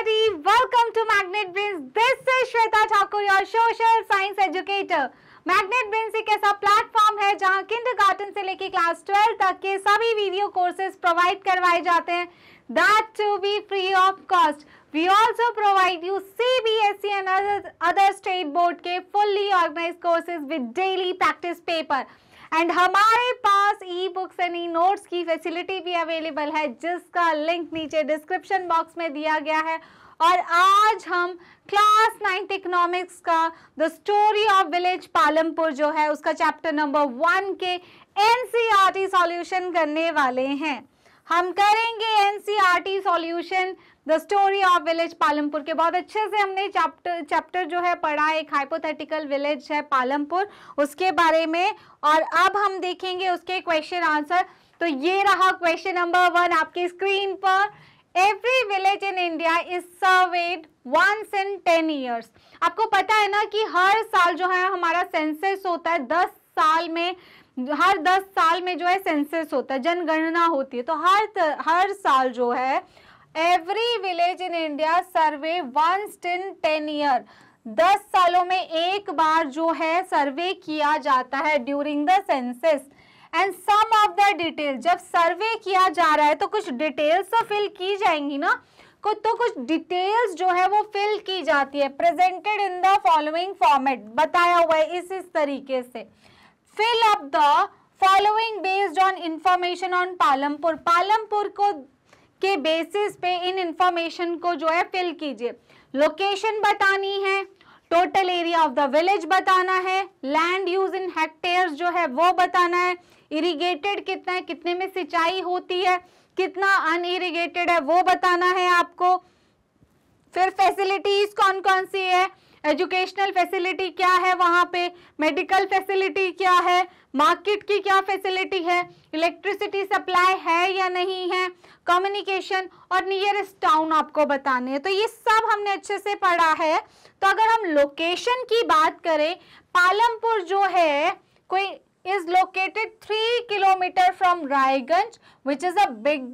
everybody. Welcome to Magnet Brains. This is Shweta Thakur, your social science educator. Magnet Brains एक ऐसा platform है जहां kindergarten से लेकर क्लास 12 तक के सभी वीडियो कोर्सेज प्रोवाइड करवाए जाते हैं that to be free of cost we also provide you CBSE and other state board के fully organise courses with daily practice paper and हमारे पास e books and e notes की facility भी available है जिसका लिंक नीचे description box में दिया गया है और आज हम क्लास नाइन्थ इकोनॉमिक्स का the story of village Palampur जो है उसका चैप्टर नंबर वन के एनसीईआरटी सॉल्यूशन e करने वाले हैं हम करेंगे NCERT solution the story of village Palampur के बहुत अच्छे से हमने चैप्टर चैप्टर जो है पढ़ा एक हाइपोथेटिकल विलेज है पालमपुर उसके बारे में और अब हम देखेंगे उसके क्वेश्चन आंसर तो ये रहा क्वेश्चन नंबर वन आपकी स्क्रीन पर every village in India is surveyed once in ten years आपको पता है ना कि हर साल जो है हमारा सेंसेस होता है दस साल में हर दस साल में जो है सेंसस होता है जनगणना होती है तो हर हर साल जो है every village in India survey once in ten year दस सालों में एक बार जो है सर्वे किया जाता है during the census and some of the detail जब सर्वे किया जा रहा है तो कुछ डिटेल्स तो फिल की जाएंगी ना कुछ तो कुछ डिटेल्स जो है वो फिल की जाती है presented in the following format बताया हुआ है इस इस तरीके से fill up the following based on information on Palampur Palampur को के बेसिस पे इन इंफॉर्मेशन को जो है फिल कीजिए लोकेशन बतानी है total area of the village बताना है लैंड यूज इन हेक्टेयर्स जो है वो बताना है इरिगेटेड कितना है कितने में सिंचाई होती है कितना अनइरिगेटेड है वो बताना है आपको फिर फैसिलिटीज कौन कौन सी है एजुकेशनल फैसिलिटी क्या है वहाँ पे मेडिकल फैसिलिटी क्या है मार्केट की क्या फैसिलिटी है इलेक्ट्रिसिटी सप्लाई है या नहीं है कम्युनिकेशन और नियरेस्ट टाउन आपको बताने हैं तो ये सब हमने अच्छे से पढ़ा है तो अगर हम लोकेशन की बात करें पालमपुर जो है कोई is located 3 kilometre from Raiganj which is a big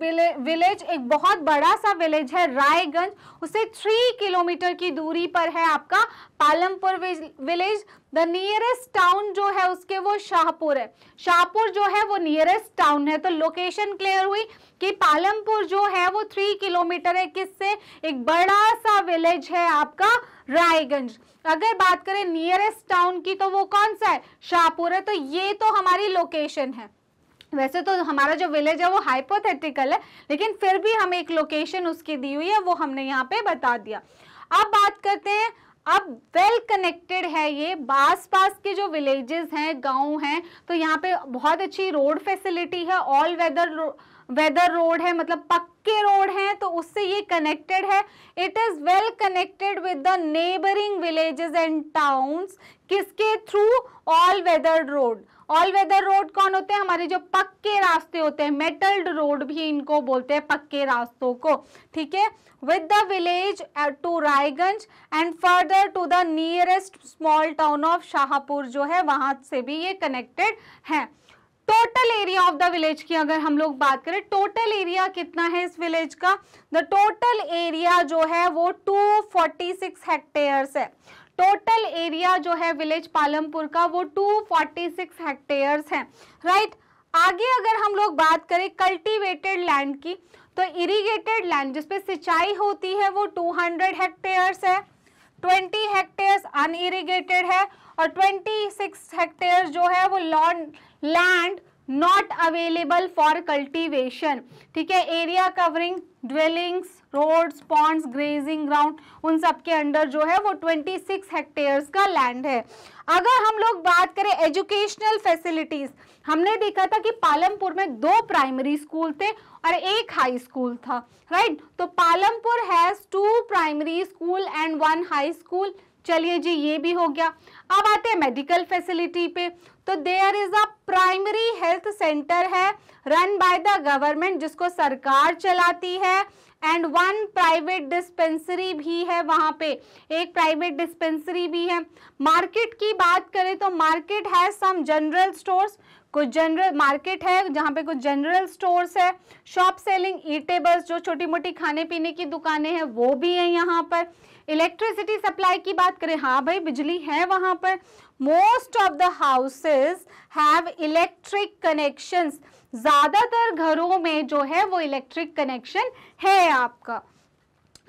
village एक बहुत बड़ा सा विलेज है रायगंज उसे 3 किलोमीटर की दूरी पर है आपका Palampur village the nearest town जो है उसके वो शाहपुर है शाहपुर जो है वो नियरेस्ट टाउन है तो लोकेशन क्लियर हुई कि पालमपुर जो है वो थ्री किलोमीटर है किससे एक बड़ा सा विलेज है आपका रायगंज अगर बात करें नियरेस्ट टाउन की तो वो कौन सा है शाहपुर है तो ये तो हमारी लोकेशन है वैसे तो हमारा जो विलेज है वो हाइपोथेटिकल है लेकिन फिर भी हमें एक लोकेशन उसकी दी हुई है वो हमने यहाँ पे बता दिया अब बात करते हैं अब वेल कनेक्टेड है ये आस पास के जो विलेजेस हैं गांव हैं तो यहाँ पे बहुत अच्छी रोड फैसिलिटी है ऑल वेदर वेदर रोड है मतलब पक्के रोड हैं तो उससे ये कनेक्टेड है it is well connected with the neighbouring villages and towns किसके through all weather road all weather road कौन होते हैं हमारे जो पक्के रास्ते होते हैं मेटल्ड रोड भी इनको बोलते हैं पक्के रास्तों को ठीक है with the village to Raiganj and further to the nearest small town of Shahpur जो है वहां से भी ये कनेक्टेड है total area of the village की अगर हम लोग बात करें टोटल एरिया कितना है इस विलेज का द टोटल एरिया जो है वो 246 हेक्टेयर्स है टोटल एरिया जो है विलेज पालमपुर का वो 246 हेक्टेयर्स है राइट right? आगे अगर हम लोग बात करें कल्टीवेटेड लैंड की तो इरिगेटेड लैंड जिसपे सिंचाई होती है वो 200 हेक्टेयर्स है 20 हेक्टेयर अनइरीगेटेड है और 26 हेक्टेयर जो है वो land land not available for cultivation ठीक है area covering dwellings road ponds grazing ground उन सब के अंडर जो है वो 26 हेक्टेयर्स का लैंड है अगर हम लोग बात करें एजुकेशनल फैसिलिटीज़ हमने देखा था कि पालमपुर में दो प्राइमरी स्कूल थे और एक हाई स्कूल था राइट तो Palampur has two primary school and one high school चलिए जी ये भी हो गया अब आते हैं मेडिकल फैसिलिटी पे तो there is a primary health centre है रन बाय द गवर्नमेंट जिसको सरकार चलाती है एंड वन प्राइवेट डिस्पेंसरी भी है वहाँ पे एक प्राइवेट डिस्पेंसरी भी है मार्केट की बात करें तो मार्केट है सम जनरल स्टोर्स कुछ जनरल मार्केट है जहाँ पे कुछ जनरल स्टोर्स है शॉप सेलिंग ईटेबल्स जो छोटी मोटी खाने पीने की दुकानें हैं वो भी हैं यहाँ पर इलेक्ट्रिसिटी सप्लाई की बात करें हाँ भाई बिजली है वहाँ पर most of the houses have electric connections ज़्यादातर घरों में जो है वो इलेक्ट्रिक कनेक्शन है आपका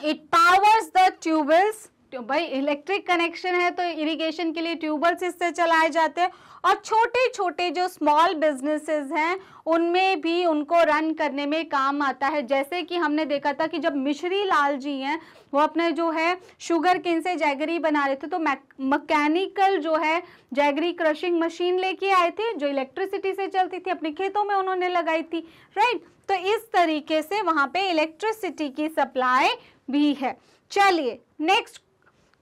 इट पावर्स द ट्यूबवेल्स क्यों भाई इलेक्ट्रिक कनेक्शन है तो इरिगेशन के लिए ट्यूबवेल्स इससे चलाए जाते हैं और छोटे छोटे जो स्मॉल बिजनेसेस हैं उनमें भी उनको रन करने में काम आता है जैसे कि हमने देखा था कि जब मिश्री लाल जी हैं वो अपने जो है शुगर किन से जैगरी बना रहे थे तो मैकेनिकल जो है जैगरी क्रशिंग मशीन लेके आए थे जो इलेक्ट्रिसिटी से चलती थी अपने खेतों में उन्होंने लगाई थी राइट तो इस तरीके से वहाँ पे इलेक्ट्रिसिटी की सप्लाई भी है चलिए नेक्स्ट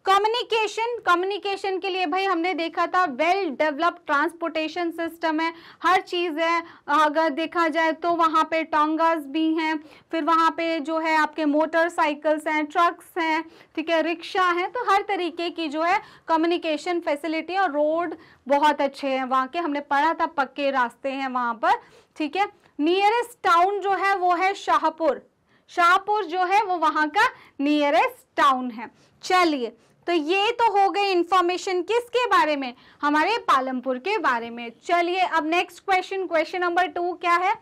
कम्युनिकेशन कम्युनिकेशन के लिए भाई हमने देखा था वेल डेवलप ट्रांसपोर्टेशन सिस्टम है हर चीज़ है अगर देखा जाए तो वहां पे टोंगास भी हैं फिर वहां पे जो है आपके मोटरसाइकिल्स हैं ट्रक्स हैं ठीक है रिक्शा हैं तो हर तरीके की जो है कम्युनिकेशन फैसिलिटी और रोड बहुत अच्छे हैं वहाँ के हमने पढ़ा था पक्के रास्ते हैं वहाँ पर ठीक है नियरेस्ट टाउन जो है वो है शाहपुर शाहपुर जो है वो वहां का नियरेस्ट टाउन है चलिए तो ये तो हो गई इंफॉर्मेशन किसके बारे में हमारे पालमपुर के बारे में चलिए अब next question question number two क्या है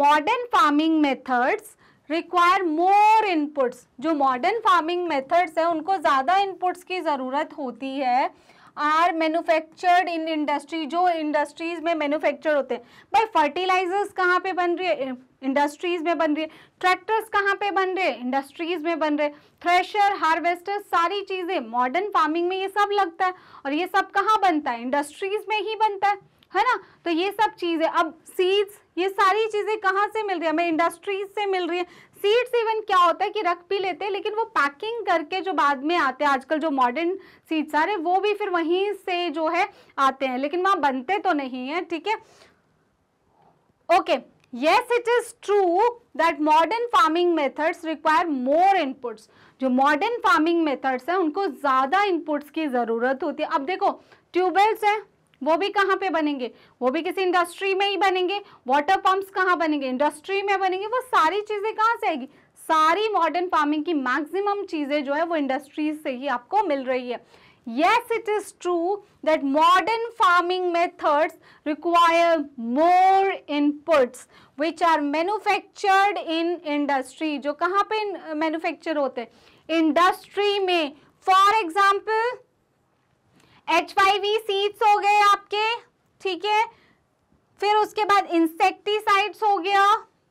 modern farming methods require more inputs जो मॉडर्न फार्मिंग मेथड्स हैं उनको ज़्यादा इनपुट्स की ज़रूरत होती है आर मैन्युफैक्चर्ड इन इंडस्ट्री जो इंडस्ट्रीज में मैन्युफैक्चर होते हैं भाई फर्टिलाइजर्स कहाँ पे बन रही है इंडस्ट्रीज में बन रही है ट्रैक्टर्स कहाँ पे बन रहे इंडस्ट्रीज में बन रहे थ्रेशर हार्वेस्टर सारी चीज़ें मॉडर्न फार्मिंग में ये सब लगता है और ये सब कहाँ बनता है इंडस्ट्रीज में ही बनता है है ना तो ये सब चीज़ें अब सीड्स ये सारी चीज़ें कहाँ से मिल रही है हमें इंडस्ट्रीज से मिल रही है सीड्स इवन क्या होता है कि रख भी लेते हैं लेकिन वो पैकिंग करके जो बाद में आते हैं आजकल जो मॉडर्न सीड्स आ रहे वो भी फिर वहीं से जो है आते हैं लेकिन वहां बनते तो नहीं है ठीक है okay yes it is true that modern farming methods require more inputs जो modern farming methods है उनको ज़्यादा inputs की ज़रूरत होती है अब देखो ट्यूबवेल्स हैं वो भी कहाँ पे बनेंगे वो भी किसी इंडस्ट्री में ही बनेंगे वाटर पंप्स कहाँ बनेंगे इंडस्ट्री में बनेंगे वो सारी चीज़ें कहाँ से आएगी सारी मॉडर्न फार्मिंग की मैक्सिमम चीज़ें जो है वो इंडस्ट्रीज से ही आपको मिल रही है yes it is true that modern farming methods require more inputs which are manufactured in industry jo kahan pe manufacture hote industry mein for example H5E seeds ho gaye aapke theek hai फिर उसके बाद insecticides हो गया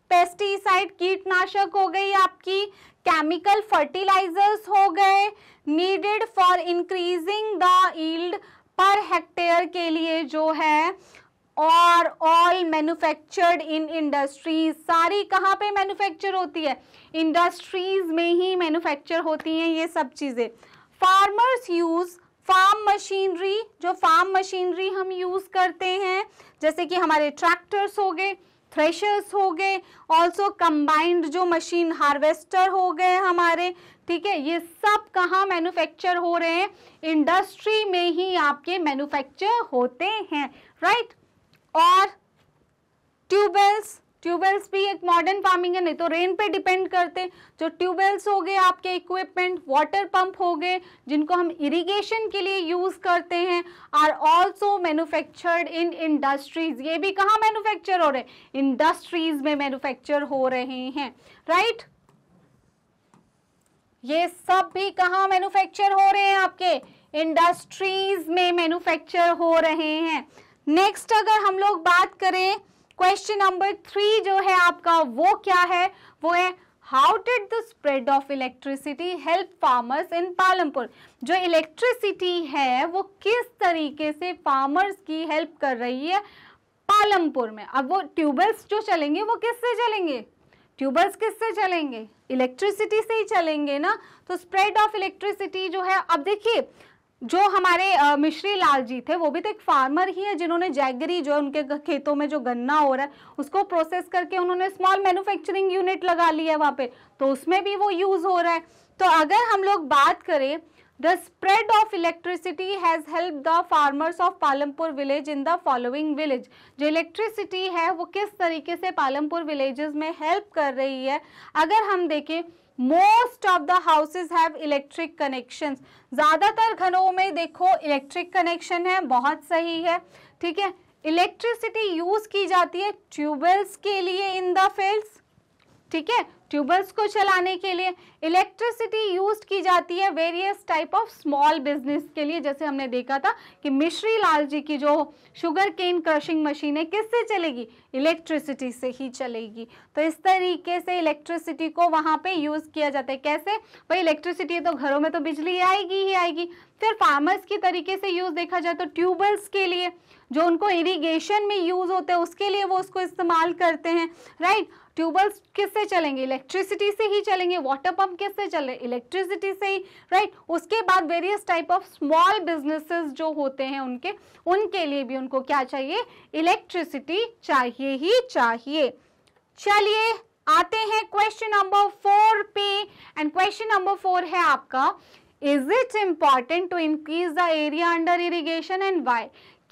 pesticide कीटनाशक हो गई आपकी chemical fertilisers हो गए needed for increasing the yield per hectare के लिए जो है और ऑल मैन्युफैक्चर्ड इन इंडस्ट्रीज सारी कहाँ पे मैन्युफैक्चर होती है इंडस्ट्रीज में ही मैन्युफैक्चर होती हैं ये सब चीज़ें फार्मर्स यूज़ फार्म मशीनरी जो फार्म मशीनरी हम यूज़ करते हैं जैसे कि हमारे ट्रैक्टर्स हो गए थ्रेशर्स हो गए ऑल्सो कंबाइंड जो मशीन हार्वेस्टर हो गए हमारे ठीक है ये सब कहाँ मैन्युफैक्चर हो रहे हैं इंडस्ट्री में ही आपके मैन्युफैक्चर होते हैं राइट और ट्यूबवेल्स ट्यूबवेल्स भी एक मॉडर्न फार्मिंग है नहीं तो रेन पे डिपेंड करते जो ट्यूबवेल्स हो गए आपके इक्विपमेंट वाटर पंप हो गए जिनको हम इरिगेशन के लिए यूज़ करते हैं are also manufactured in industries ये भी कहाँ मैन्युफैक्चर हो रहे इंडस्ट्रीज में मैन्युफैक्चर हो रहे हैं राइट ये सब भी कहाँ मैन्युफैक्चर हो रहे हैं आपके इंडस्ट्रीज में मैन्युफैक्चर हो रहे हैं नेक्स्ट अगर हम लोग बात करें क्वेश्चन नंबर थ्री जो है आपका वो क्या है वो है how did the spread of electricity help farmers in Palampur जो इलेक्ट्रिसिटी है वो किस तरीके से फार्मर्स की हेल्प कर रही है पालमपुर में अब वो ट्यूबवेल्स जो चलेंगे वो किससे चलेंगे ट्यूबवेल्स किससे चलेंगे इलेक्ट्रिसिटी से ही चलेंगे ना तो स्प्रेड ऑफ इलेक्ट्रिसिटी जो है अब देखिए जो हमारे मिश्री लाल जी थे वो भी तो एक फार्मर ही है जिन्होंने जैगरी जो उनके खेतों में जो गन्ना हो रहा है उसको प्रोसेस करके उन्होंने स्मॉल मैन्युफैक्चरिंग यूनिट लगा लिया है वहाँ पे तो उसमें भी वो यूज़ हो रहा है तो अगर हम लोग बात करें the spread of electricity has help the farmers of Palampur village in the following village जो इलेक्ट्रिसिटी है वो किस तरीके से पालमपुर विलेजेस में हेल्प कर रही है अगर हम देखें most of the houses have electric connection ज़्यादातर घरों में देखो इलेक्ट्रिक कनेक्शन है बहुत सही है ठीक है इलेक्ट्रिसिटी यूज़ की जाती है ट्यूबवेल्स के लिए इन द फील्ड्स ठीक है ट्यूबल्स को चलाने के लिए इलेक्ट्रिसिटी यूज की जाती है various type of small business के लिए जैसे हमने देखा था कि मिश्री लाल जी की जो शुगर केन क्रशिंग मशीन है किससे चलेगी इलेक्ट्रिसिटी से ही चलेगी तो इस तरीके से इलेक्ट्रिसिटी को वहां पे यूज़ किया जाता है कैसे भाई इलेक्ट्रिसिटी तो घरों में तो बिजली आएगी ही आएगी फिर फार्मर्स की तरीके से यूज़ देखा जाए तो ट्यूबवेल्स के लिए जो उनको इरिगेशन में यूज़ होते हैं उसके लिए वो उसको इस्तेमाल करते हैं राइट ट्यूबवेल्स किससे चलेंगे इलेक्ट्रिसिटी से ही चलेंगे वाटर पंप किससे चल रहे इलेक्ट्रिसिटी से ही राइट right? उसके बाद various type of small businesses जो होते हैं उनके उनके लिए भी उनको क्या चाहिए इलेक्ट्रिसिटी चाहिए ही चाहिए चलिए आते हैं क्वेश्चन नंबर फोर पे एंड क्वेश्चन नंबर फोर है आपका is it important to increase the area under irrigation and why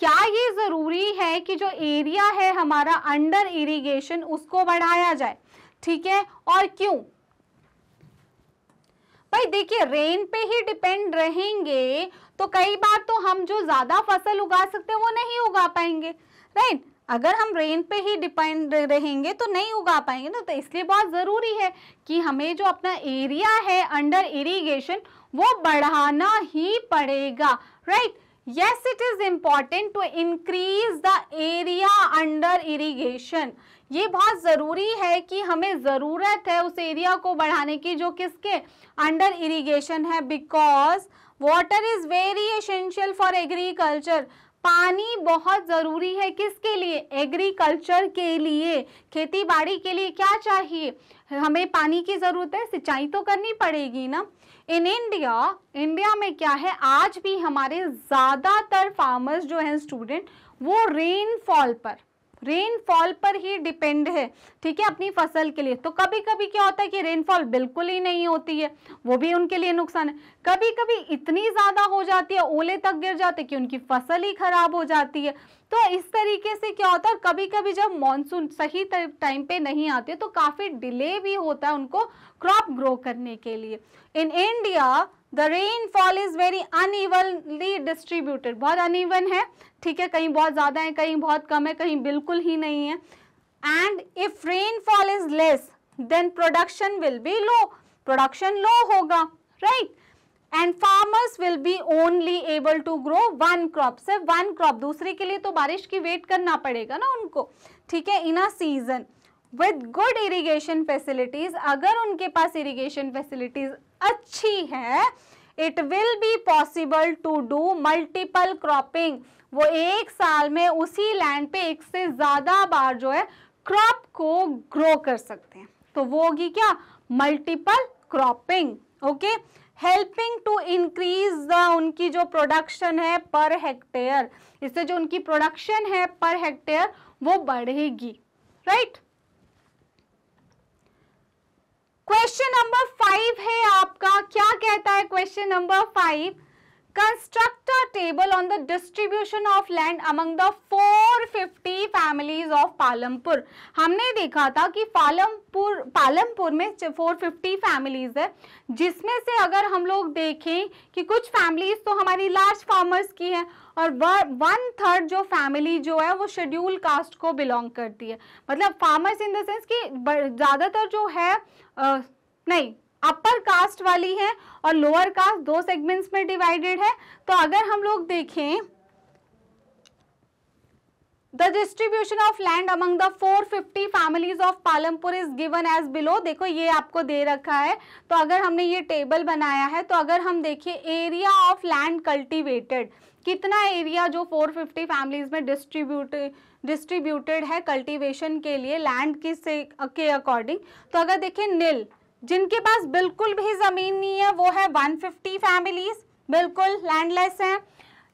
क्या ये ज़रूरी है कि जो एरिया है हमारा अंडर इरिगेशन उसको बढ़ाया जाए ठीक है और क्यों भाई देखिए रेन पे ही डिपेंड रहेंगे तो कई बार तो हम जो ज़्यादा फसल उगा सकते हैं वो नहीं उगा पाएंगे राइट अगर हम रेन पे ही डिपेंड रहेंगे तो नहीं उगा पाएंगे ना तो इसलिए बहुत ज़रूरी है कि हमें जो अपना एरिया है अंडर इरिगेशन वो बढ़ाना ही पड़ेगा right yes it is important to increase the area under irrigation ये बहुत ज़रूरी है कि हमें ज़रूरत है उस एरिया को बढ़ाने की जो किसके अंडर इरिगेशन है because water is very essential for agriculture पानी बहुत ज़रूरी है किसके लिए एग्रीकल्चर के लिए खेती बाड़ी के लिए क्या चाहिए हमें पानी की ज़रूरत है सिंचाई तो करनी पड़ेगी ना इन इंडिया इंडिया में क्या है आज भी हमारे ज़्यादातर फार्मर्स जो हैं स्टूडेंट वो रेनफॉल पर रेनफॉल पर ही डिपेंड है ठीक है अपनी फसल के लिए तो कभी कभी क्या होता है कि रेनफॉल बिल्कुल ही नहीं होती है वो भी उनके लिए नुकसान है कभी कभी इतनी ज़्यादा हो जाती है ओले तक गिर जाते कि उनकी फसल ही खराब हो जाती है तो इस तरीके से क्या होता है कभी कभी जब मानसून सही टाइम पे नहीं आते तो काफ़ी डिले भी होता है उनको क्रॉप ग्रो करने के लिए in India the rainfall is very unevenly distributed बहुत अनइवन है ठीक है कहीं बहुत ज़्यादा है कहीं बहुत कम है कहीं बिल्कुल ही नहीं है and if rainfall is less then production will be low production low होगा right and farmers will be only able to grow one crop से वन क्रॉप दूसरे के लिए तो बारिश की वेट करना पड़ेगा ना उनको ठीक है in a season with good irrigation facilities अगर उनके पास इरीगेशन फैसिलिटीज अच्छी है it will be possible to do multiple cropping वो एक साल में उसी लैंड पे एक से ज़्यादा बार जो है क्रॉप को ग्रो कर सकते हैं तो वो होगी क्या multiple cropping okay helping to increase the उनकी जो प्रोडक्शन है पर हेक्टेयर इससे जो उनकी प्रोडक्शन है पर हेक्टेयर वो बढ़ेगी राइट क्वेश्चन नंबर फाइव है आपका क्या कहता है question number five construct a table on the distribution of land among the 450 families of palampur humne dekha tha ki palampur palampur mein 450 families hai jisme se agar hum log dekhe ki kuch families to hamari large farmers ki hai और one third जो family जो है वो schedule caste को belong करती है मतलब farmers in the sense कि ज़्यादातर जो है आ, नहीं अपर कास्ट वाली है और लोअर कास्ट दो सेगमेंट्स में डिवाइडेड है तो अगर हम लोग देखें the distribution of land among the 450 families of Palampur is given as below देखो ये आपको दे रखा है तो अगर हमने ये टेबल बनाया है तो अगर हम देखें एरिया ऑफ लैंड कल्टिवेटेड कितना एरिया जो 450 फैमिलीज में डिस्ट्रीब्यूट डिस्ट्रीब्यूटेड है कल्टीवेशन के लिए लैंड किस के अकॉर्डिंग तो अगर देखें नील जिनके पास बिल्कुल भी ज़मीन नहीं है वो है 150 फैमिलीज बिल्कुल लैंडलेस हैं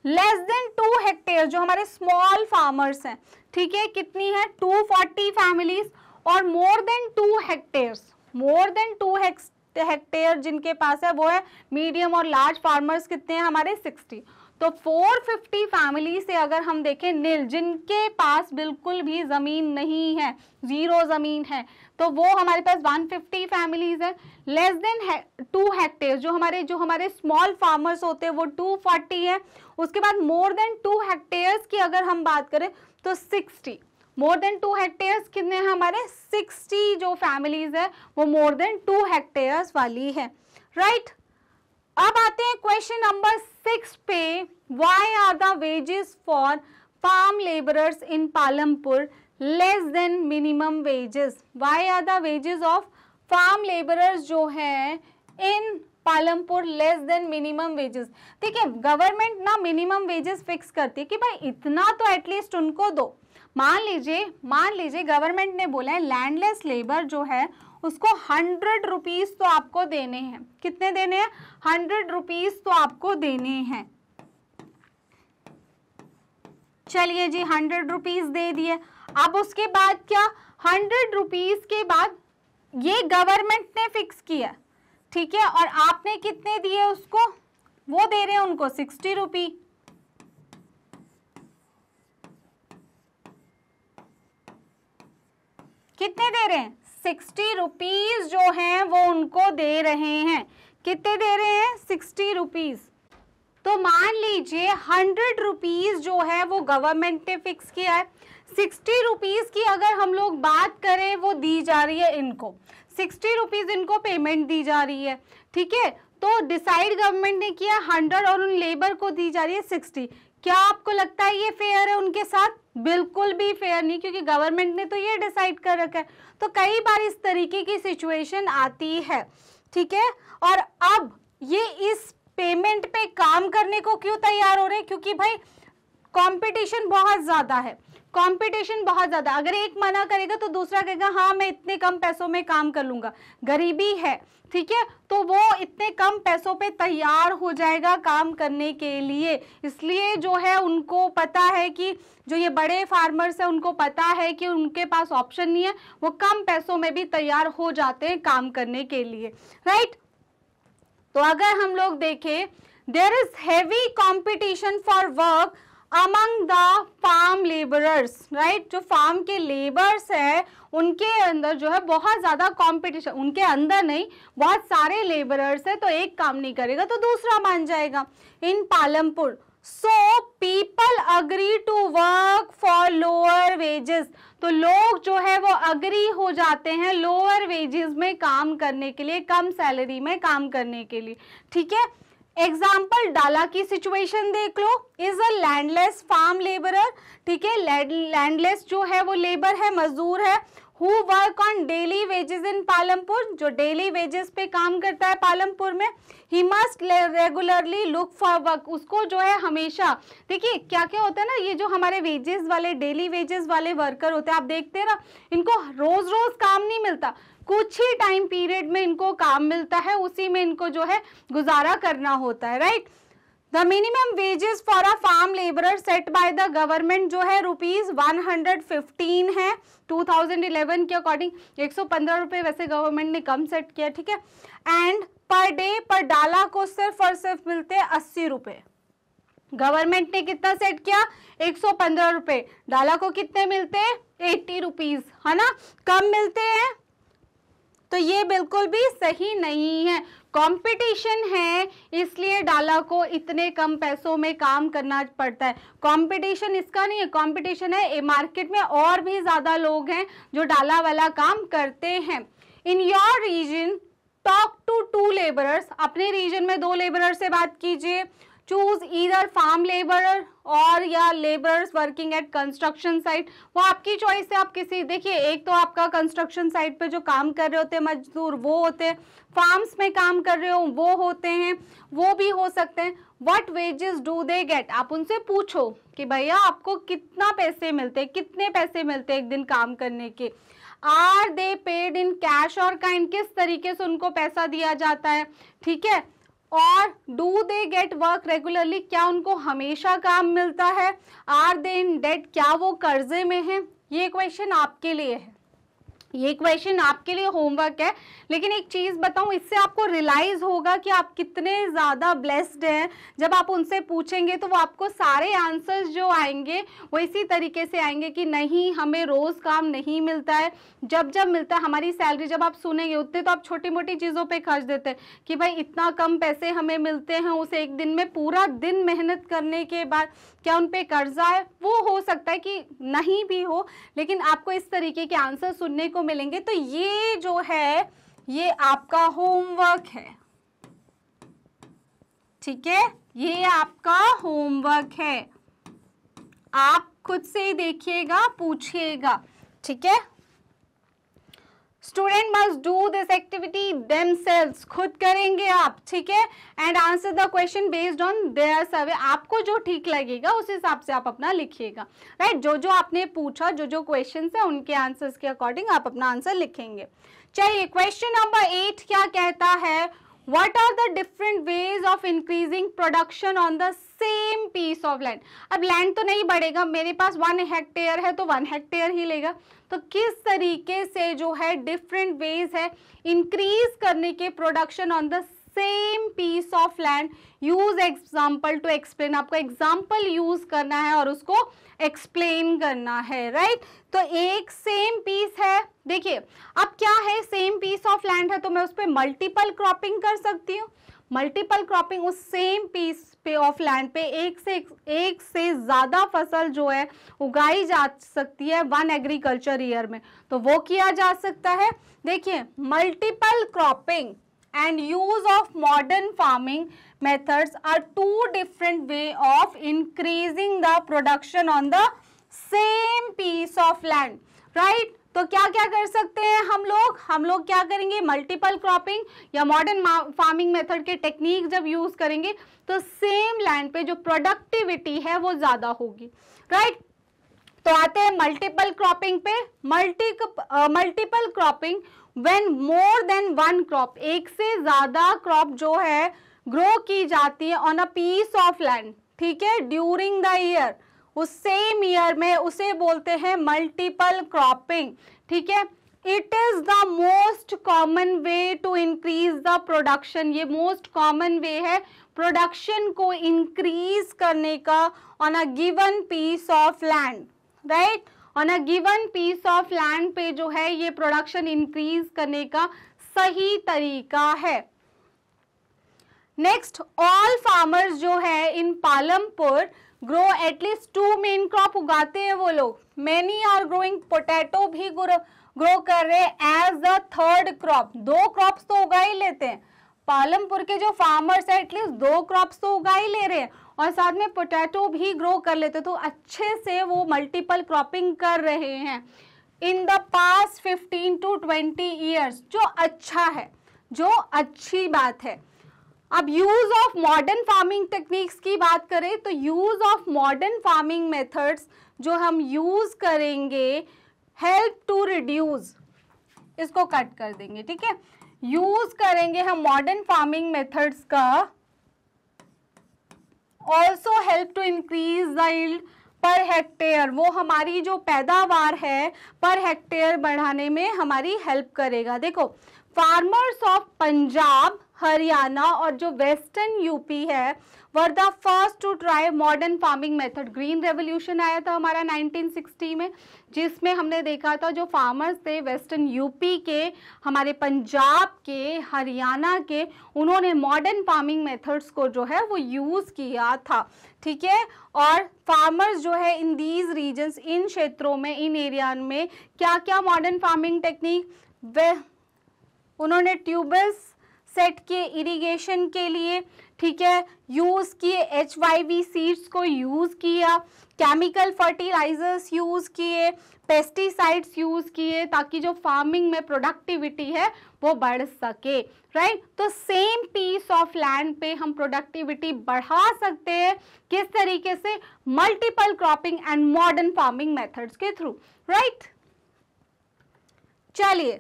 लेस देन टू हेक्टेयर जो हमारे स्मॉल फार्मर्स हैं ठीक है कितनी है 240 फैमिलीज और more than two hectares more than two hectare जिनके पास है वो है मीडियम और लार्ज फार्मर्स कितने हैं हमारे 60 तो 450 फैमिली से अगर हम देखें नील जिनके पास बिल्कुल भी ज़मीन नहीं है ज़ीरो ज़मीन है तो वो हमारे पास 150 फैमिलीज है लेस देन टू हेक्टेयर जो हमारे जो हमारे स्मॉल फार्मर्स होते हैं वो 240 है उसके बाद मोर देन टू हेक्टेयर्स की अगर हम बात करें तो 60 मोर देन टू हेक्टेयर्स कितने हैं हमारे 60 जो फैमिलीज है वो मोर देन टू हेक्टेयर्स वाली है राइट right? अब आते हैं क्वेश्चन नंबर सिक्स पे why are the wages for farm labourers in Palampur less than minimum wages why are the wages of farm labourers जो हैं in Palampur less than minimum wages ठीक है गवर्नमेंट ना मिनिमम वेजेस फिक्स करती है कि भाई इतना तो एटलीस्ट उनको दो मान लीजिए मान लीजिए गवर्नमेंट ने बोला है लैंडलेस लेबर जो है उसको हंड्रेड रुपीज़ तो आपको देने हैं कितने देने हैं हंड्रेड रुपीज़ तो आपको देने हैं चलिए जी हंड्रेड रुपीज़ दे दिए अब उसके बाद क्या हंड्रेड रुपीज़ के बाद ये गवर्नमेंट ने फिक्स किया ठीक है और आपने कितने दिए उसको वो दे रहे हैं उनको सिक्सटी रुपी कितने दे रहे हैं सिक्सटी रुपीज जो हैं वो उनको दे रहे हैं कितने दे रहे हैं सिक्सटी रुपीज तो मान लीजिए हंड्रेड रुपीज जो है वो गवर्नमेंट ने फिक्स किया है सिक्सटी रुपीज़ की अगर हम लोग बात करें वो दी जा रही है इनको सिक्सटी रुपीज़ इनको पेमेंट दी जा रही है ठीक है तो डिसाइड गवर्नमेंट ने किया हंड्रेड और उन लेबर को दी जा रही है सिक्सटी क्या आपको लगता है ये फेयर है उनके साथ बिल्कुल भी फेयर नहीं क्योंकि गवर्नमेंट ने तो ये डिसाइड कर रखा है तो कई बार इस तरीके की सिचुएशन आती है ठीक है और अब ये इस पेमेंट पे काम करने को क्यों तैयार हो रहे हैं क्योंकि भाई कंपटीशन बहुत ज़्यादा है कंपटीशन बहुत ज़्यादा अगर एक मना करेगा तो दूसरा कहेगा हाँ मैं इतने कम पैसों में काम कर लूंगा गरीबी है ठीक है तो वो इतने कम पैसों पे तैयार हो जाएगा काम करने के लिए इसलिए जो है उनको पता है कि जो ये बड़े फार्मर्स हैं उनको पता है कि उनके पास ऑप्शन नहीं है वो कम पैसों में भी तैयार हो जाते हैं काम करने के लिए राइट तो अगर हम लोग देखें there is heavy competition for work among the farm labourers right जो फार्म के लेबर्स है उनके अंदर जो है बहुत ज़्यादा कॉम्पिटिशन उनके अंदर नहीं बहुत सारे लेबरर्स है तो एक काम नहीं करेगा तो दूसरा मान जाएगा in Palampur so people agree to work for lower wages तो लोग जो है वो अग्री हो जाते हैं लोअर वेजेस में काम करने के लिए कम सैलरी में काम करने के लिए ठीक है एग्जाम्पल डाला की सिचुएशन देख लो is a landless farm labourer ठीक है लैंडलेस जो है वो लेबर है मजदूर है who work on daily wages in Palampur जो डेली वेजेस पे काम करता है पालमपुर में he must regularly look for work उसको जो है हमेशा देखिए क्या क्या होता है ना ये जो हमारे वेजेस वाले डेली वेजेस वाले वर्कर होते हैं आप देखते हैं ना इनको रोज़ रोज़ काम नहीं मिलता कुछ ही टाइम पीरियड में इनको काम मिलता है उसी में इनको जो है गुजारा करना होता है right the minimum wages for a farm labourer set by the government जो है रुपीज़ वन हंड्रेड फिफ्टीन है टू थाउजेंड इलेवन के अकॉर्डिंग एक सौ पंद्रह रुपये वैसे गवर्नमेंट ने कम सेट किया ठीक है एंड पर डे पर डाला को सिर्फ और सिर्फ मिलते हैं अस्सी रुपये गवर्नमेंट ने कितना सेट किया एक सौ पंद्रह रुपये डाला को कितने मिलते हैं एट्टी रुपीज़ है ना कम मिलते हैं तो ये बिल्कुल भी सही नहीं है कंपटीशन है इसलिए डाला को इतने कम पैसों में काम करना पड़ता है कंपटीशन इसका नहीं है कंपटीशन है मार्केट में और भी ज़्यादा लोग हैं जो डाला वाला काम करते हैं in your region talk to two labourers अपने रीजन में दो लेबरर से बात कीजिए चूज ईदर फार्म लेबर और या labour working at construction site वो आपकी चॉइस है आप किसी देखिए एक तो आपका कंस्ट्रक्शन साइट पे जो काम कर रहे होते हैं मजदूर वो होते हैं फार्म्स में काम कर रहे हो वो होते हैं वो भी हो सकते हैं what wages do they get आप उनसे पूछो कि भैया आपको कितना पैसे मिलते हैं कितने पैसे मिलते हैं एक दिन काम करने के are they paid in cash और काइंड किस तरीके से उनको पैसा दिया जाता है ठीक है और do they get work regularly क्या उनको हमेशा काम मिलता है आर दे इन डेट क्या वो कर्जे में हैं ये क्वेश्चन आपके लिए है ये क्वेश्चन आपके लिए होमवर्क है लेकिन एक चीज़ बताऊँ इससे आपको रियलाइज़ होगा कि आप कितने ज़्यादा ब्लेस्ड हैं जब आप उनसे पूछेंगे तो वो आपको सारे आंसर्स जो आएंगे वो इसी तरीके से आएंगे कि नहीं हमें रोज़ काम नहीं मिलता है जब जब मिलता है हमारी सैलरी जब आप सुनेंगे उतने तो आप छोटी मोटी चीज़ों पर खर्च देते हैं कि भाई इतना कम पैसे हमें मिलते हैं उस एक दिन में पूरा दिन मेहनत करने के बाद क्या उन पर कर्जा है वो हो सकता है कि नहीं भी हो लेकिन आपको इस तरीके के आंसर सुनने को मिलेंगे तो ये जो है ये आपका होमवर्क है ठीक है ये आपका होमवर्क है आप खुद से ही देखिएगा पूछिएगा ठीक है student must do this activity them खुद करेंगे आप ठीक है and answer the question based on their survey आपको जो ठीक लगेगा उस हिसाब से आप अपना लिखिएगा राइट right? जो जो आपने पूछा जो जो क्वेश्चन है उनके आंसर्स के अकॉर्डिंग आप अपना आंसर लिखेंगे चलिए क्वेश्चन नंबर एट क्या कहता है what are the different ways of increasing production on the same piece of land अब लैंड तो नहीं बढ़ेगा मेरे पास वन हेक्टेयर है तो वन हेक्टेयर ही लेगा तो किस तरीके से जो है डिफरेंट वेज है इंक्रीज करने के production on the same piece of land use example to explain आपको एग्जाम्पल यूज करना है और उसको एक्सप्लेन करना है राइट right? तो एक सेम पीस है देखिए अब क्या है सेम पीस ऑफ लैंड है तो मैं उस पर मल्टीपल क्रॉपिंग कर सकती हूँ मल्टीपल क्रॉपिंग उस सेम पीस पे ऑफ लैंड पे एक से एक से ज़्यादा फसल जो है उगाई जा सकती है वन एग्रीकल्चर ईयर में तो वो किया जा सकता है देखिए multiple cropping and use of modern farming methods are two different way of increasing the production on the same piece of land right तो क्या क्या कर सकते हैं हम लोग हम लोग क्या करेंगे मल्टीपल क्रॉपिंग या मॉडर्न फार्मिंग मेथड के टेक्निक जब यूज़ करेंगे तो सेम लैंड पे जो प्रोडक्टिविटी है वो ज़्यादा होगी राइट right? तो आते हैं मल्टीपल क्रॉपिंग पे multi multiple cropping when more than one crop एक से ज़्यादा क्रॉप जो है ग्रो की जाती है on a piece of land ठीक है ड्यूरिंग द ईयर उस सेम ईयर में उसे बोलते हैं मल्टीपल क्रॉपिंग ठीक है it is the most common way to increase the production ये मोस्ट कॉमन वे है प्रोडक्शन को इंक्रीज करने का on a given piece of land right on a given piece of land पे जो है ये प्रोडक्शन इंक्रीज करने का सही तरीका है नेक्स्ट ऑल फार्मर्स जो है in Palampur grow at least two main crop उगाते हैं वो लोग मैनी आर ग्रोइंग पोटैटो भी ग्रो कर रहे एज द थर्ड क्रॉप दो क्रॉप्स तो उगा ही लेते हैं पालमपुर के जो फार्मर्स है एटलीस्ट दो क्रॉप्स तो उगा ही ले रहे हैं और साथ में पोटैटो भी ग्रो कर लेते तो अच्छे से वो मल्टीपल क्रॉपिंग कर रहे हैं in the past 15 to 20 years जो अच्छा है जो अच्छी बात है अब use of modern farming techniques की बात करें तो use of modern farming methods जो हम यूज़ करेंगे हेल्प टू रिड्यूस इसको कट कर देंगे ठीक है यूज़ करेंगे हम मॉडर्न फार्मिंग मेथड्स का also help to increase the yield per hectare वो हमारी जो पैदावार है पर हेक्टेयर बढ़ाने में हमारी हेल्प करेगा देखो फार्मर्स ऑफ पंजाब हरियाणा और जो वेस्टर्न यूपी है were the first to try modern farming method green revolution आया था हमारा 1960 में जिसमें हमने देखा था जो फार्मर्स थे वेस्टर्न यूपी के हमारे पंजाब के हरियाणा के उन्होंने मॉडर्न फार्मिंग मेथड्स को जो है वो यूज़ किया था ठीक है और फार्मर्स जो है इन दीज रीजन्स इन क्षेत्रों में इन एरिया में क्या क्या मॉडर्न फार्मिंग टेक्निक वे उन्होंने ट्यूबवेल्स सेट किए इरिगेशन के लिए ठीक है यूज़ किए एच वाई वी सीड्स को यूज़ किया केमिकल फर्टिलाइजर्स यूज़ किए पेस्टिसाइड्स यूज़ किए ताकि जो फार्मिंग में प्रोडक्टिविटी है वो बढ़ सके राइट right? तो सेम पीस ऑफ लैंड पे हम प्रोडक्टिविटी बढ़ा सकते हैं किस तरीके से multiple cropping and modern farming methods के थ्रू राइट चलिए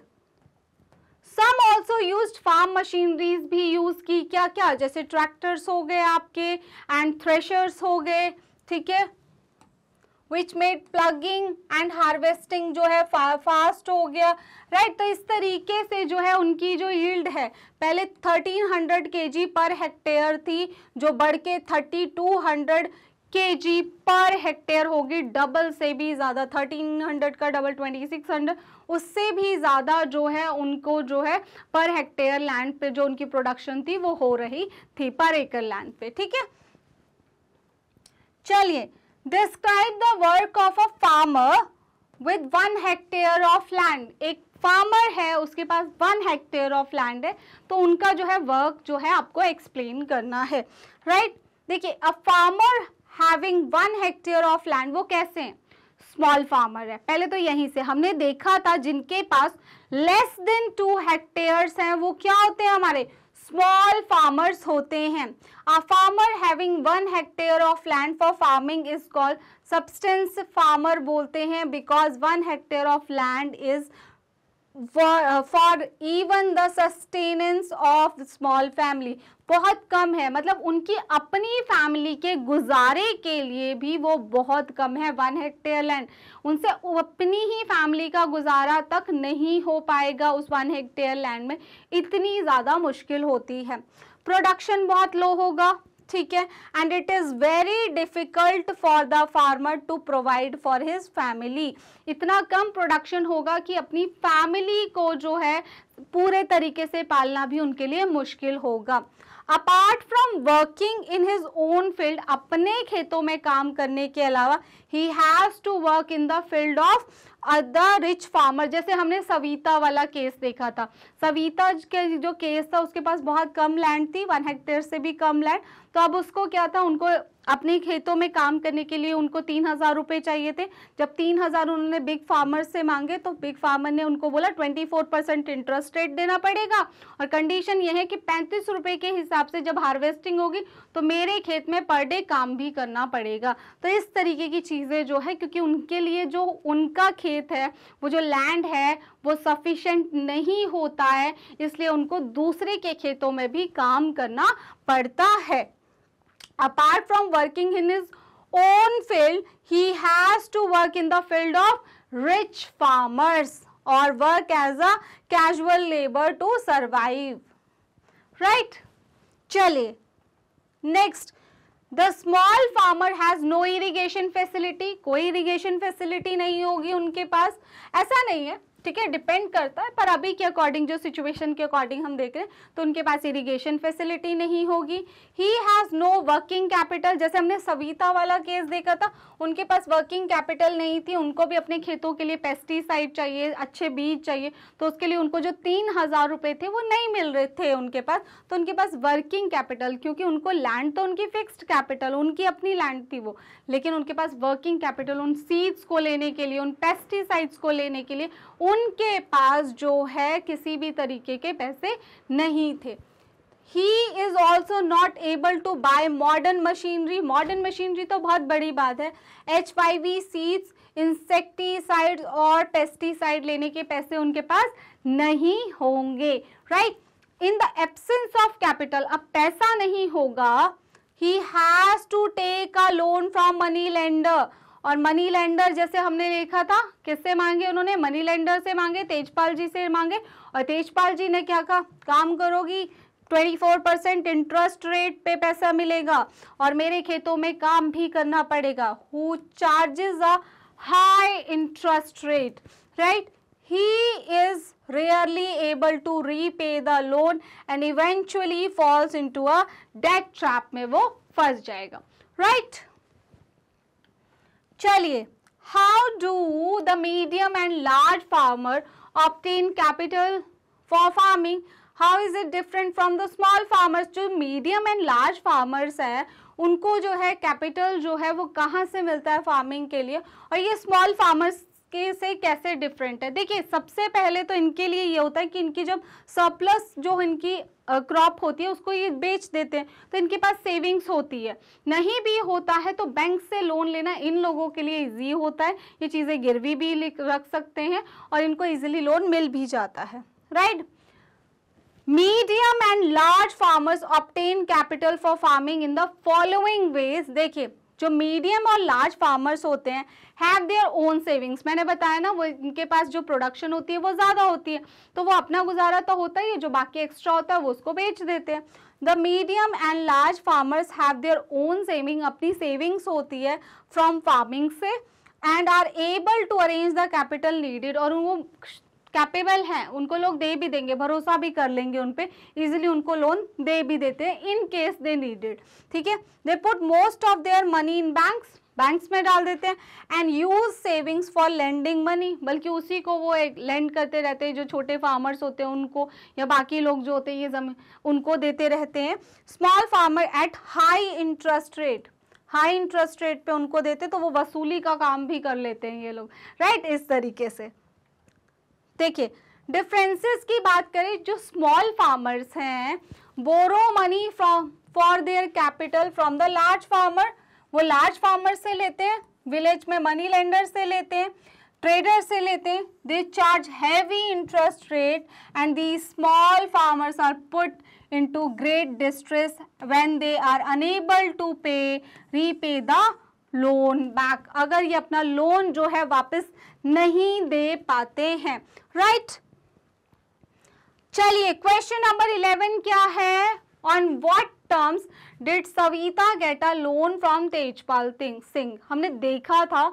some also use farm machineries भी यूज़ की क्या क्या जैसे ट्रैक्टर्स हो गए आपके एंड थ्रेशर्स हो गए ठीक है which made ploughing and harvesting जो है फा, फास्ट हो गया राइट right? तो इस तरीके से जो है उनकी जो यील्ड है पहले 1300 हंड्रेड के जी पर हेक्टेयर थी जो बढ़ के 3200 के जी पर हेक्टेयर होगी डबल से भी ज़्यादा 1300 का डबल 2600 उससे भी ज़्यादा जो है उनको जो है पर हेक्टेयर लैंड पे जो उनकी प्रोडक्शन थी वो हो रही थी पर एकड़ लैंड पे ठीक है चलिए describe the work of a farmer with one hectare of land एक फार्मर है उसके पास वन हेक्टेयर ऑफ लैंड है तो उनका जो है वर्क जो है आपको एक्सप्लेन करना है राइट देखिए a farmer having one hectare of land वो कैसे हैं स्मॉल फार्मर है पहले तो यहीं से हमने देखा था जिनके पास लेस देन टू हेक्टेयर्स हैं वो क्या होते हैं हमारे स्मॉल फार्मर्स होते हैं a farmer having one hectare of land for farming is called subsistence farmer बोलते हैं because one hectare of land is for even the sustenance of small family बहुत कम है मतलब उनकी अपनी फैमिली के गुजारे के लिए भी वो बहुत कम है वन हेक्टेयर लैंड उनसे अपनी ही फैमिली का गुजारा तक नहीं हो पाएगा उस वन हेक्टेयर लैंड में इतनी ज़्यादा मुश्किल होती है प्रोडक्शन बहुत लो होगा ठीक है and it is very difficult for the farmer to provide for his family इतना कम प्रोडक्शन होगा कि अपनी फैमिली को जो है पूरे तरीके से पालना भी उनके लिए मुश्किल होगा apart from working in his own field अपने खेतों में काम करने के अलावा he has to work in the field of other rich farmer जैसे हमने सविता वाला केस देखा था सविता के जो केस था उसके पास बहुत कम लैंड थी वन हेक्टेयर से भी कम लैंड तो अब उसको क्या था उनको अपने खेतों में काम करने के लिए उनको तीन हज़ार रुपये चाहिए थे जब तीन हज़ार उन्होंने बिग फार्मर से मांगे तो बिग फार्मर ने उनको बोला twenty four percent interest rate देना पड़ेगा और कंडीशन यह है कि पैंतीस रुपये के हिसाब से जब हार्वेस्टिंग होगी तो मेरे खेत में पर डे काम भी करना पड़ेगा तो इस तरीके की चीज़ें जो है क्योंकि उनके लिए जो उनका खेत है वो जो लैंड है वो सफिशेंट नहीं होता है इसलिए उनको दूसरे के खेतों में भी काम करना पड़ता है apart from working in his own field he has to work in the field of rich farmers or work as a casual labor to survive right chaliye next the small farmer has no irrigation facility कोई irrigation facility नहीं होगी उनके पास ऐसा नहीं है ठीक है depend करता है पर अभी के अकॉर्डिंग जो सिचुएशन के अकॉर्डिंग हम देख रहे हैं तो उनके पास इरीगेशन फैसिलिटी नहीं होगी he has no working capital जैसे हमने सविता वाला केस देखा था उनके पास वर्किंग कैपिटल नहीं थी उनको भी अपने खेतों के लिए पेस्टिसाइड चाहिए अच्छे बीज चाहिए तो उसके लिए उनको जो तीन हज़ार रुपए थे वो नहीं मिल रहे थे उनके पास तो उनके पास वर्किंग कैपिटल क्योंकि उनको लैंड तो उनकी फिक्स्ड कैपिटल उनकी अपनी लैंड थी वो लेकिन उनके पास वर्किंग कैपिटल उन सीड्स को लेने के लिए उन पेस्टिसाइड्स को लेने के लिए उन उनके पास जो है किसी भी तरीके के पैसे नहीं थे he is also not able to buy modern machinery modern machinery तो बहुत बड़ी बात है H Y V seeds insecticide और पेस्टिसाइड लेने के पैसे उनके पास नहीं होंगे right in the absence of capital अब पैसा नहीं होगा he has to take a loan from money lender और मनी लैंडर जैसे हमने देखा था किससे मांगे उन्होंने मनी लैंडर से मांगे तेजपाल जी से मांगे और तेजपाल जी ने क्या कहा काम करोगी 24 परसेंट इंटरेस्ट रेट पे पैसा मिलेगा और मेरे खेतों में काम भी करना पड़ेगा who charges a high interest rate right he is rarely able to repay the loan and eventually falls into a debt trap में वो फंस जाएगा right चलिए how do the medium and large farmer obtain capital for farming how is it different from the small farmers जो medium and large farmers है उनको जो है कैपिटल जो है वो कहाँ से मिलता है फार्मिंग के लिए और ये स्मॉल फार्मर्स के से कैसे डिफरेंट है देखिए सबसे पहले तो इनके लिए ये होता है कि इनकी जब सरप्लस जो इनकी क्रॉप होती है उसको ये बेच देते हैं तो इनके पास सेविंग्स होती है नहीं भी होता है तो बैंक से लोन लेना इन लोगों के लिए इजी होता है ये चीज़ें गिरवी भी रख सकते हैं और इनको इजीली लोन मिल भी जाता है right medium and large farmers obtain capital for farming in the following ways देखिए जो मीडियम और लार्ज फार्मर्स होते हैं हैव देयर ओन सेविंग्स मैंने बताया ना वो इनके पास जो प्रोडक्शन होती है वो ज़्यादा होती है तो वो अपना गुजारा तो होता ही है जो बाकी एक्स्ट्रा होता है वो उसको बेच देते हैं the medium and large farmers have their own saving अपनी सेविंग्स होती है फ्रॉम फार्मिंग से and are able to arrange the capital needed और वो कैपेबल हैं उनको लोग दे भी देंगे भरोसा भी कर लेंगे उन इजिली उनको लोन दे भी देते हैं इन केस दे नीडेड ठीक है they put most of their money in banks banks में डाल देते हैं and use savings for lending money बल्कि उसी को वो लेंड करते रहते हैं जो छोटे फार्मर्स होते हैं उनको या बाकी लोग जो होते हैं ये जमीन उनको देते रहते हैं small farmer at high interest rate high interest rate पे उनको देते तो वो वसूली का काम भी कर लेते हैं ये लोग राइट right? इस तरीके से देखिए डिफरेंसेस की बात करें जो स्मॉल फार्मर्स हैं borrow money from for their capital from the large farmer वो लार्ज फार्मर से लेते हैं विलेज में मनी लेंडर से लेते हैं ट्रेडर से लेते हैं they charge heavy interest rate and the small farmers are put into great distress when they are unable to pay repay the loan back अगर ये अपना लोन जो है वापस नहीं दे पाते हैं राइट चलिए क्वेश्चन नंबर इलेवन क्या है on what terms did Savita get a loan from Tejpal Singh हमने देखा था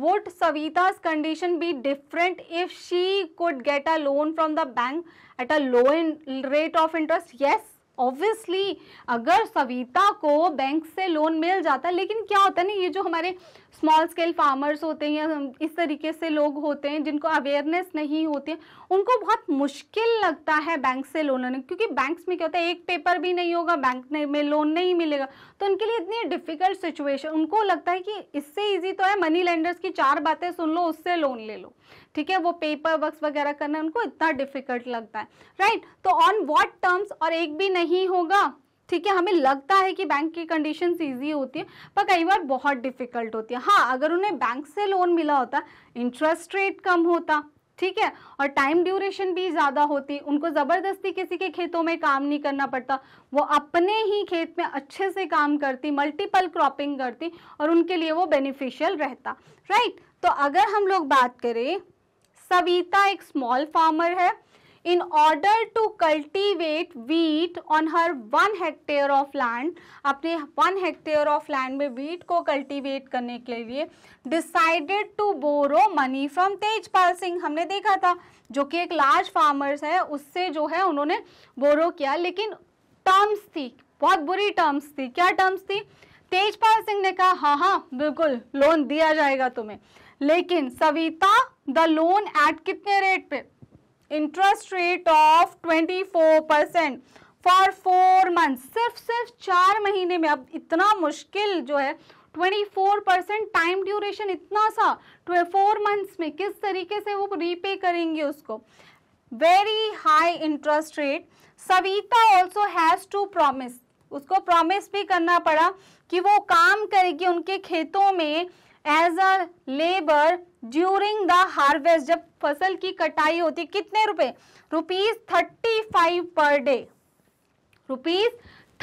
would Savita's condition be different if she could get a loan from the bank at a loan rate of interest yes obviously अगर सविता को bank से loan मिल जाता लेकिन क्या होता है ना ये जो हमारे स्मॉल स्केल फार्मर्स होते हैं या इस तरीके से लोग होते हैं जिनको अवेयरनेस नहीं होती है उनको बहुत मुश्किल लगता है बैंक से लोन लेने क्योंकि बैंक्स में क्या होता है एक पेपर भी नहीं होगा बैंक में लोन नहीं मिलेगा तो उनके लिए इतनी डिफ़िकल्ट सिचुएशन उनको लगता है कि इससे ईजी तो है मनी लेंडर्स की चार बातें सुन लो उससे लोन ले लो ठीक है वो पेपर वर्क वगैरह करना उनको इतना डिफिकल्ट लगता है राइट right? तो ऑन वॉट टर्म्स और एक भी नहीं होगा ठीक है हमें लगता है कि बैंक की कंडीशन ईजी होती है पर कई बार बहुत डिफिकल्ट होती है हाँ अगर उन्हें बैंक से लोन मिला होता इंटरेस्ट रेट कम होता ठीक है और टाइम ड्यूरेशन भी ज़्यादा होती उनको ज़बरदस्ती किसी के खेतों में काम नहीं करना पड़ता वो अपने ही खेत में अच्छे से काम करती मल्टीपल क्रॉपिंग करती और उनके लिए वो बेनिफिशियल रहता राइट तो अगर हम लोग बात करें सविता एक स्मॉल फार्मर है in order to cultivate wheat on her one hectare of land अपने वन हेक्टेयर ऑफ लैंड में वीट को कल्टीवेट करने के लिए decided to borrow money from Tejpal Singh हमने देखा था जो कि एक लार्ज फार्मर्स है उससे जो है उन्होंने बोरो किया लेकिन टर्म्स थी बहुत बुरी टर्म्स थी क्या टर्म्स थी तेजपाल सिंह ने कहा हाँ हाँ बिल्कुल लोन दिया जाएगा तुम्हें लेकिन सविता द लोन एट कितने रेट पे interest rate of 24 percent for four month सिर्फ सिर्फ चार महीने में अब इतना मुश्किल जो है 24 परसेंट टाइम ड्यूरेशन इतना सा फोर मंथ्स में किस तरीके से वो रीपे करेंगे उसको very high interest rate Savita also has to promise उसको प्रॉमिस भी करना पड़ा कि वो काम करेगी उनके खेतों में as a labour during the harvest जब फसल की कटाई होती कितने रुपए rupees thirty five per day rupees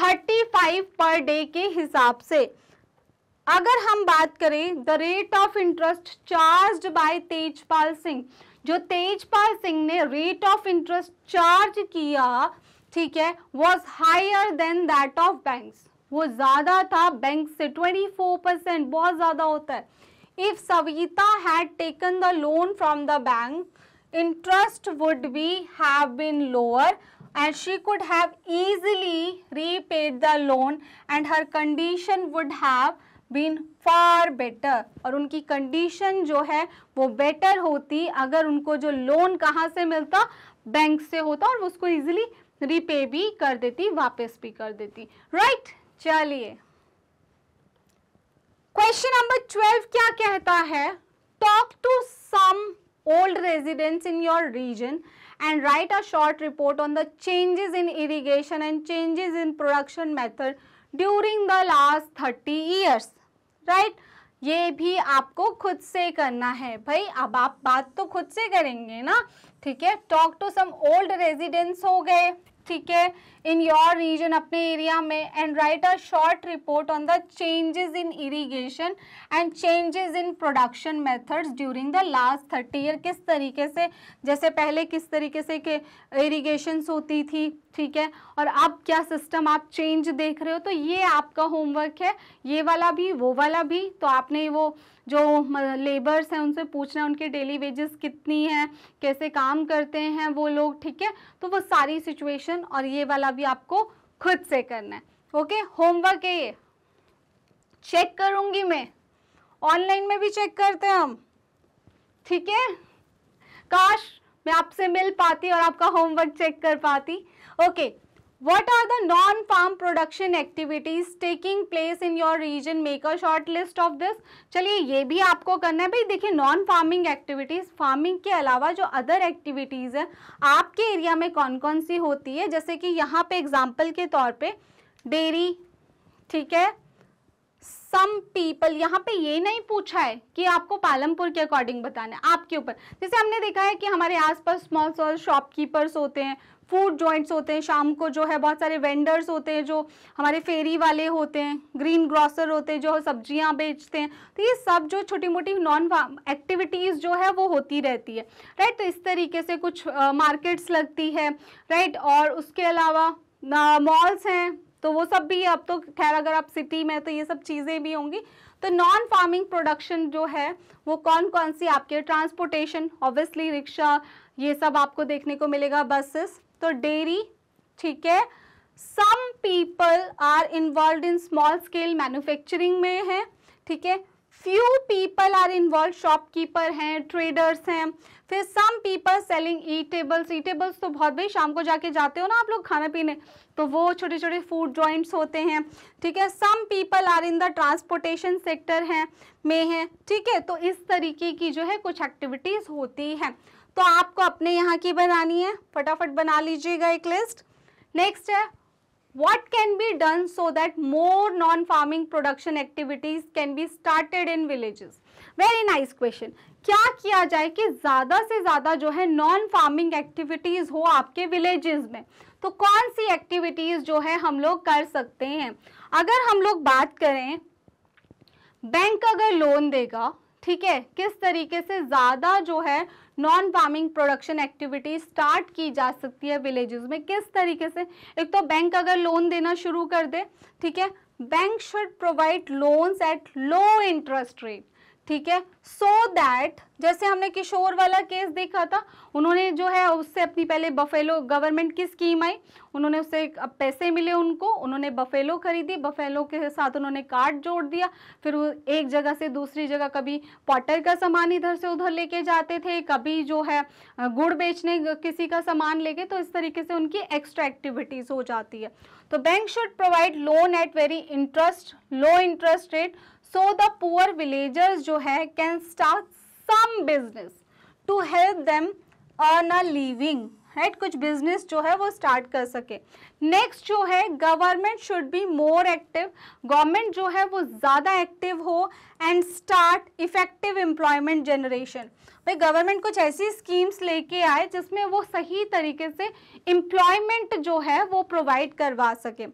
thirty five per day के हिसाब से अगर हम बात करें the rate of interest charge by Tejpal Singh जो तेजपाल सिंह ने रेट ऑफ इंटरेस्ट चार्ज किया ठीक है was higher than that of banks वो ज़्यादा था बैंक से 24 परसेंट बहुत ज़्यादा होता है if Savita had taken the loan from the bank interest would be have been lower and she could have easily repaid the loan and her condition would have been far better और उनकी condition जो है वो better होती अगर उनको जो loan कहाँ से मिलता बैंक से होता और वो उसको easily repay भी कर देती वापस भी कर देती right चलिए क्वेश्चन नंबर ट्वेल्व क्या कहता है talk to some old residents in your region and write a short report on the changes in irrigation and changes in production method during the last thirty years right ये भी आपको खुद से करना है भाई अब आप बात तो खुद से करेंगे ना ठीक है talk to some old residents हो गए ठीक है इन योर रीजन अपने एरिया में and write a short report on the changes in irrigation and changes in production methods during the last thirty year किस तरीके से जैसे पहले किस तरीके से के irrigations होती थी ठीक है और अब क्या सिस्टम आप चेंज देख रहे हो तो ये आपका होमवर्क है ये वाला भी वो वाला भी तो आपने वो जो लेबर्स हैं उनसे पूछना है उनके डेली वेजेस कितनी है कैसे काम करते हैं वो लोग ठीक है तो वो सारी सिचुएशन और ये वाला भी आपको खुद से करना है ओके होमवर्क है ये चेक करूंगी मैं ऑनलाइन में भी चेक करते हैं हम ठीक है काश मैं आपसे मिल पाती और आपका होमवर्क चेक कर पाती okay what are the non farm production activities taking place in your region make a short list of this चलिए ये भी आपको करना है भाई देखिए नॉन फार्मिंग एक्टिविटीज़ फार्मिंग के अलावा जो अदर एक्टिविटीज़ है आपके एरिया में कौन कौन सी होती है जैसे कि यहाँ पे एग्जाम्पल के तौर पे डेयरी ठीक है सम पीपल यहाँ पे ये नहीं पूछा है कि आपको पालमपुर के अकॉर्डिंग बताना है आपके ऊपर जैसे हमने देखा है कि हमारे आसपास स्मॉल स्मॉल शॉपकीपर्स होते हैं फूड जॉइंट्स होते हैं शाम को जो है बहुत सारे वेंडर्स होते हैं जो हमारे फेरी वाले होते हैं ग्रीन ग्रॉसर होते हैं जो सब्जियां बेचते हैं तो ये सब जो छोटी मोटी नॉन एक्टिविटीज़ जो है वो होती रहती है राइट तो इस तरीके से कुछ मार्केट्स लगती है राइट और उसके अलावा मॉल्स हैं तो वो सब भी अब तो खैर अगर आप सिटी में तो ये सब चीज़ें भी होंगी तो नॉन फार्मिंग प्रोडक्शन जो है वो कौन कौन सी आपके ट्रांसपोर्टेशन ऑब्वियसली रिक्शा ये सब आपको देखने को मिलेगा बसेस तो डेयरी ठीक है some people are involve in small scale manufacturing में है ठीक है few people are involve shopkeeper हैं ट्रेडर्स हैं फिर some people selling vegetables तो बहुत भाई शाम को जाके जाते हो ना आप लोग खाना पीने तो वो छोटे छोटे फूड जॉइंट्स होते हैं ठीक है some people are in the transportation sector हैं में हैं ठीक है तो इस तरीके की जो है कुछ एक्टिविटीज़ होती हैं तो आपको अपने यहाँ की बनानी है फटाफट बना लीजिएगा एक लिस्ट नेक्स्ट है what can be done so that more non farming production activities can be started in villages very nice question क्या किया जाए कि ज़्यादा से ज़्यादा जो है नॉन फार्मिंग एक्टिविटीज़ हो आपके विलेजेस में तो कौन सी एक्टिविटीज़ जो है हम लोग कर सकते हैं अगर हम लोग बात करें बैंक अगर लोन देगा ठीक है किस तरीके से ज़्यादा जो है non farming production activity start की जा सकती है विलेजेस में किस तरीके से एक तो बैंक अगर लोन देना शुरू कर दे ठीक है bank should provide loans at low interest rate ठीक है सो so दैट जैसे हमने किशोर वाला केस देखा था उन्होंने जो है उससे अपनी पहले बफेलो गवर्नमेंट की स्कीम आई उन्होंने उससे अब पैसे मिले उनको उन्होंने बफेलो खरीदी बफेलो के साथ उन्होंने कार्ड जोड़ दिया फिर वो एक जगह से दूसरी जगह कभी पॉटर का सामान इधर से उधर लेके जाते थे कभी जो है गुड़ बेचने किसी का सामान लेके तो इस तरीके से उनकी एक्स्ट्रा एक्टिविटीज़ हो जाती है तो bank should provide loan at very interest low interest rate so the poor villagers जो है can start some business to help them earn a living right कुछ बिजनेस जो है वो स्टार्ट कर सके नेक्स्ट जो है government should be more active government जो है वो ज़्यादा एक्टिव हो and start effective employment generation भाई गवर्नमेंट कुछ ऐसी स्कीम्स लेके आए जिसमें वो सही तरीके से एम्प्लॉयमेंट जो है वो प्रोवाइड करवा सके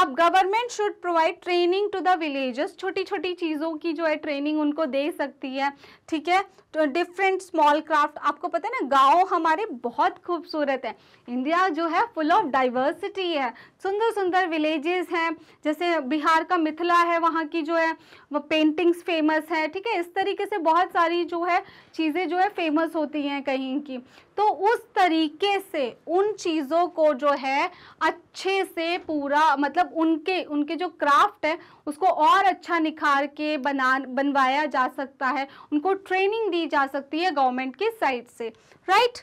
अब government should provide training to the villages छोटी छोटी चीज़ों की जो है ट्रेनिंग उनको दे सकती है ठीक है तो डिफरेंट स्मॉल क्राफ्ट आपको पता है ना गांव हमारे बहुत खूबसूरत है इंडिया जो है फुल ऑफ डाइवर्सिटी है सुंदर सुंदर विलेजेस हैं जैसे बिहार का मिथिला है वहाँ की जो है वो पेंटिंग्स फेमस है ठीक है इस तरीके से बहुत सारी जो है चीज़ें जो है फेमस होती हैं कहीं की तो उस तरीके से उन चीज़ों को जो है अच्छे से पूरा मतलब उनके उनके जो क्राफ्ट है उसको और अच्छा निखार के बना बनवाया जा सकता है उनको ट्रेनिंग दी जा सकती है गवर्नमेंट की साइड से राइट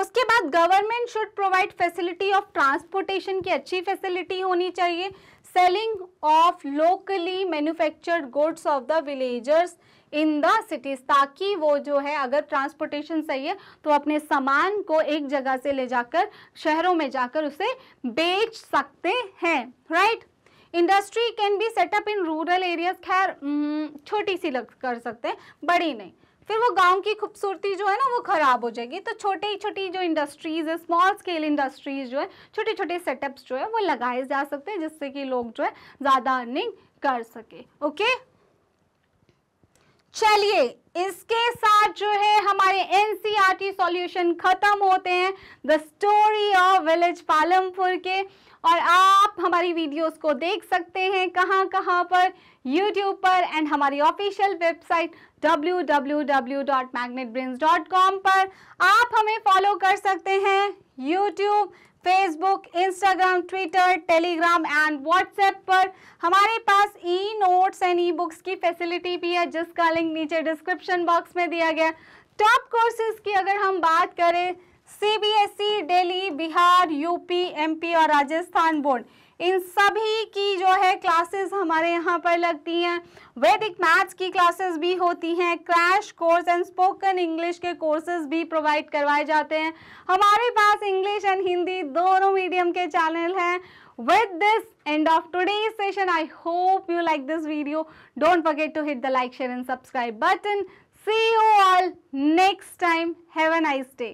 उसके बाद government should provide facility of transportation की अच्छी फैसिलिटी होनी चाहिए selling of locally manufactured goods of the villagers in the cities ताकि वो जो है अगर ट्रांसपोर्टेशन सही है तो अपने सामान को एक जगह से ले जाकर शहरों में जाकर उसे बेच सकते हैं right industry can be set up in rural areas खैर हम्म, छोटी सी लग कर सकते हैं बड़ी नहीं फिर वो गांव की खूबसूरती जो है ना वो ख़राब हो जाएगी तो छोटी छोटी जो इंडस्ट्रीज़ है स्मॉल स्केल इंडस्ट्रीज़ जो है छोटे छोटे सेटअप्स जो है वो लगाए जा सकते हैं जिससे कि लोग जो है ज़्यादा अर्निंग कर सके ओके चलिए इसके साथ जो है हमारे एनसीईआरटी सॉल्यूशन e खत्म होते हैं the story of village Palampur के और आप हमारी वीडियोस को देख सकते हैं कहाँ कहाँ पर यूट्यूब पर एंड हमारी ऑफिशियल वेबसाइट www.magnetbrains.com पर आप हमें फॉलो कर सकते हैं YouTube Facebook Instagram Twitter Telegram and WhatsApp पर हमारे पास e notes and e books की फैसिलिटी भी है जिसका लिंक नीचे डिस्क्रिप्शन बॉक्स में दिया गया टॉप कोर्सेज की अगर हम बात करें C B S E Delhi Bihar UP पी और राजस्थान बोर्ड इन सभी की जो है क्लासेस हमारे यहाँ पर लगती हैं वैदिक मैथ्स की क्लासेस भी होती हैं crash course and spoken English के कोर्सेज भी प्रोवाइड करवाए जाते हैं हमारे पास इंग्लिश एंड हिंदी दोनों मीडियम के चैनल हैं with this end of today's session i hope you like this video don't forget to hit the like share and subscribe button see you all next time have a nice day